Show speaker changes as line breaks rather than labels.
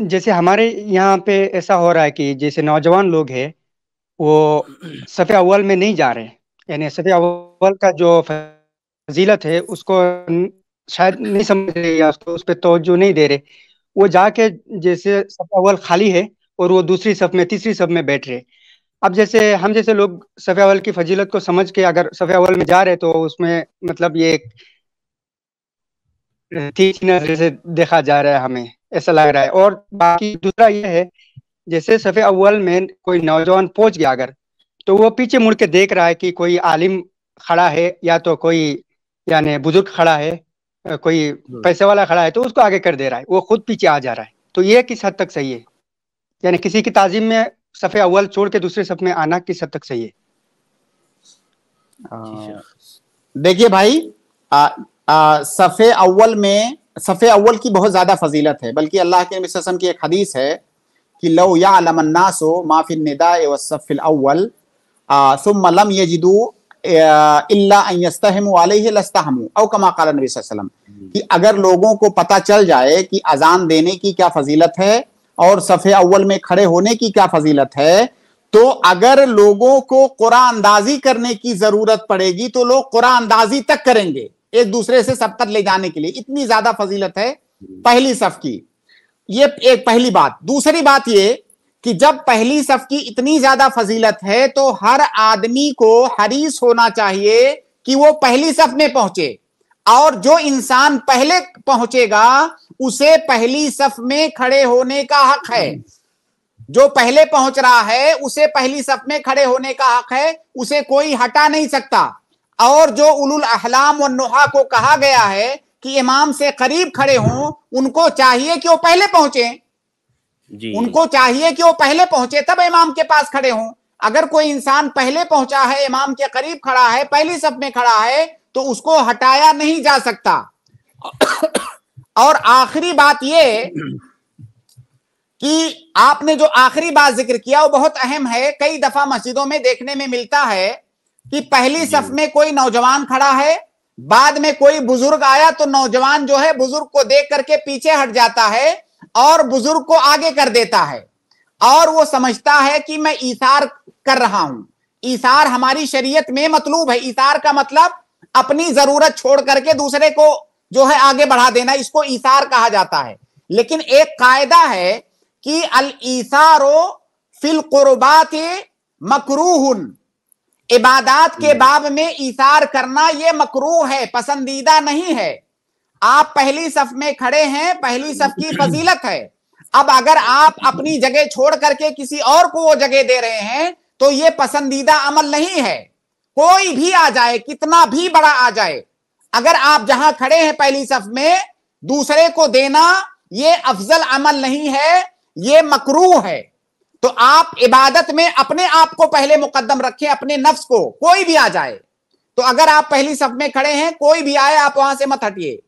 जैसे हमारे यहाँ पे ऐसा हो रहा है कि जैसे नौजवान लोग हैं वो सफे अव्वल में नहीं जा रहे यानी सफे अव्वल का जो फजीलत है उसको शायद नहीं समझ रहे या उसको उस पर तोजो नहीं दे रहे वो जाके जैसे सफ़े अव्वल खाली है और वो दूसरी सफ में तीसरी सफ में बैठ रहे अब जैसे हम जैसे लोग सफे अव्वल की फजीलत को समझ के अगर सफे अव्वल में जा रहे तो उसमें मतलब ये एक नजर से देखा जा रहा है हमें ऐसा लग रहा है और बाकी दूसरा ये है जैसे सफ़े अव्वल में कोई नौजवान पहुंच गया अगर तो वो पीछे मुड़ के देख रहा है कि कोई आलिम खड़ा है या तो कोई यानी बुजुर्ग खड़ा है कोई हम्म। पैसे वाला खड़ा है तो उसको आगे कर दे रहा है वो खुद पीछे आ जा रहा है तो ये किस हद तक सही है यानी किसी की ताजिम में सफ़े अव्वल छोड़ के दूसरे सफ में आना किस हद तक सही है देखिए भाई आ,
आ, सफ़े अव्वल में सफ़े अव्वल की बहुत ज़्यादा फजीलत है बल्कि अल्लाह के नबीसम की एक हदीस है कि लो यालमन्नासो माफिन निदा वफ़िल अव्वल सुम लम यजिदू इल्लास्तहम लस्तहम औ कमा कल नबीम कि अगर लोगों को पता चल जाए कि अजान देने की क्या फजीलत है और सफ़े अव्वल में खड़े होने की क्या फजीलत है तो अगर लोगों को कुरानदाजी करने की ज़रूरत पड़ेगी तो लोग कुरानदाजी तक करेंगे एक दूसरे से सबकत ले जाने के लिए इतनी ज्यादा फजीलत है पहली सफ की ये एक पहली बात दूसरी बात ये कि जब पहली सफ की इतनी ज्यादा फजीलत है तो हर आदमी को हरीस होना चाहिए कि वो पहली सफ में पहुंचे और जो इंसान पहले पहुंचेगा उसे पहली सफ में खड़े होने का हक है जो पहले पहुंच रहा है उसे पहली सफ में खड़े होने का हक है उसे कोई हटा नहीं सकता और जो उलुल अहलाम और नुहा को कहा गया है कि इमाम से करीब खड़े हों उनको चाहिए कि वो पहले पहुंचे जी। उनको चाहिए कि वो पहले पहुंचे तब इमाम के पास खड़े हों अगर कोई इंसान पहले पहुंचा है इमाम के करीब खड़ा है पहली सब में खड़ा है तो उसको हटाया नहीं जा सकता और आखिरी बात यह कि आपने जो आखिरी बात जिक्र किया वो बहुत अहम है कई दफा मस्जिदों में देखने में मिलता है कि पहली सफ में कोई नौजवान खड़ा है बाद में कोई बुजुर्ग आया तो नौजवान जो है बुजुर्ग को देख करके पीछे हट जाता है और बुजुर्ग को आगे कर देता है और वो समझता है कि मैं ईसार कर रहा हूं ईसार हमारी शरीयत में मतलूब है ईसार का मतलब अपनी जरूरत छोड़ करके दूसरे को जो है आगे बढ़ा देना इसको ईसार कहा जाता है लेकिन एक कायदा है कि अल ईसारो फिल कुर्बात मकरूहन इबादत के हम्म। बाब में इशार करना ये मकरू है पसंदीदा नहीं है आप पहली सफ में खड़े हैं पहली सफ की फजीलत है अब अगर आप अपनी जगह छोड़ करके किसी और को वो जगह दे रहे हैं तो ये पसंदीदा अमल नहीं है कोई भी आ जाए कितना भी बड़ा आ जाए अगर आप जहां खड़े हैं पहली सफ में दूसरे को देना ये अफजल अमल नहीं है ये मकरू है तो आप इबादत में अपने आप को पहले मुकदम रखें अपने नफ्स को कोई भी आ जाए तो अगर आप पहली सब में खड़े हैं कोई भी आए आप वहां से मत हटिए